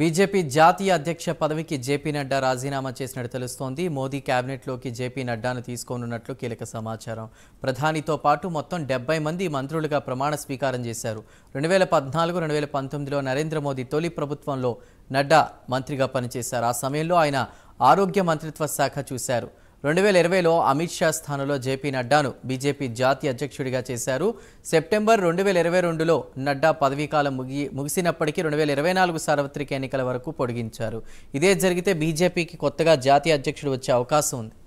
BJP జాతీయ అధ్యక్ష పదవికి జేపీ నడ్డా రాజీనామా చేసినట్టు తెలుస్తోంది మోదీ కేబినెట్లోకి జేపీ నడ్డాను తీసుకోనున్నట్లు కీలక సమాచారం ప్రధానితో పాటు మొత్తం డెబ్బై మంది మంత్రులుగా ప్రమాణ స్వీకారం చేశారు రెండు వేల పద్నాలుగు రెండు వేల పంతొమ్మిదిలో నరేంద్ర మోదీ తొలి ప్రభుత్వంలో నడ్డా మంత్రిగా పనిచేశారు ఆ సమయంలో ఆయన ఆరోగ్య మంత్రిత్వ శాఖ చూశారు రెండు వేల ఇరవైలో అమిత్ షా స్థానంలో జేపీ నడ్డాను బీజేపీ జాతీయ అధ్యక్షుడిగా చేశారు సెప్టెంబర్ రెండు వేల ఇరవై రెండులో నడ్డా పదవీకాలం ముగి ముగిసినప్పటికీ రెండు వేల ఇరవై నాలుగు సార్వత్రిక ఎన్నికల వరకు పొడిగించారు ఇదే జరిగితే బీజేపీకి కొత్తగా జాతీయ అధ్యక్షుడు వచ్చే అవకాశం ఉంది